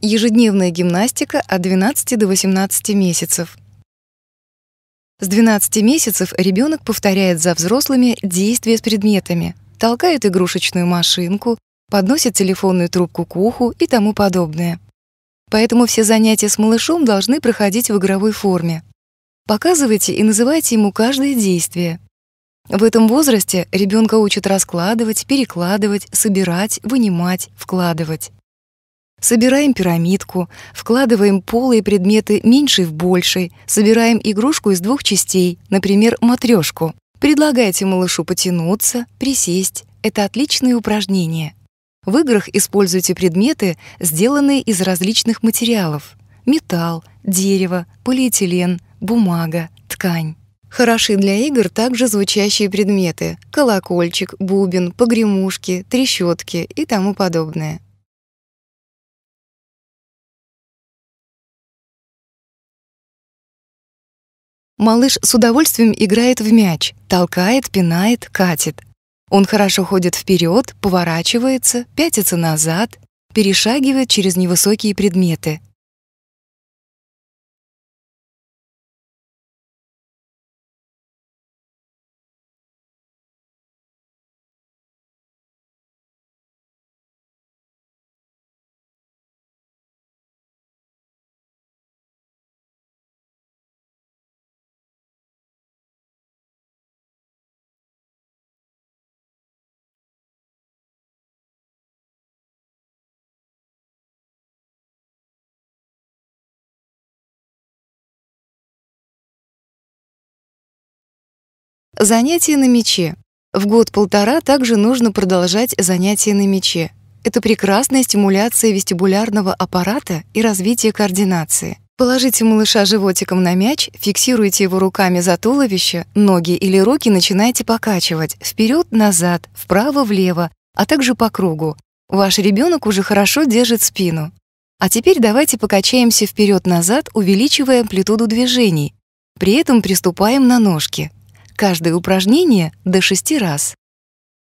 Ежедневная гимнастика от 12 до 18 месяцев. С 12 месяцев ребенок повторяет за взрослыми действия с предметами, толкает игрушечную машинку, подносит телефонную трубку к уху и тому подобное. Поэтому все занятия с малышом должны проходить в игровой форме. Показывайте и называйте ему каждое действие. В этом возрасте ребенка учат раскладывать, перекладывать, собирать, вынимать, вкладывать. Собираем пирамидку, вкладываем полые предметы меньшей в большей, собираем игрушку из двух частей, например, матрешку. Предлагайте малышу потянуться, присесть. Это отличные упражнения. В играх используйте предметы, сделанные из различных материалов. Металл, дерево, полиэтилен, бумага, ткань. Хороши для игр также звучащие предметы – колокольчик, бубен, погремушки, трещотки и тому подобное. Малыш с удовольствием играет в мяч, толкает, пинает, катит. Он хорошо ходит вперед, поворачивается, пятится назад, перешагивает через невысокие предметы. Занятия на мече. В год-полтора также нужно продолжать занятия на мече. Это прекрасная стимуляция вестибулярного аппарата и развитие координации. Положите малыша животиком на мяч, фиксируйте его руками за туловище, ноги или руки начинаете покачивать вперед-назад, вправо-влево, а также по кругу. Ваш ребенок уже хорошо держит спину. А теперь давайте покачаемся вперед-назад, увеличивая амплитуду движений. При этом приступаем на ножки каждое упражнение до шести раз.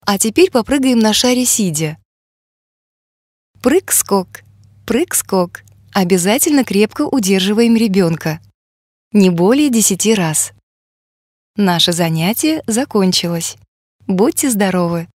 А теперь попрыгаем на шаре сидя. Прыг-скок, прыг-скок. Обязательно крепко удерживаем ребенка. Не более десяти раз. Наше занятие закончилось. Будьте здоровы!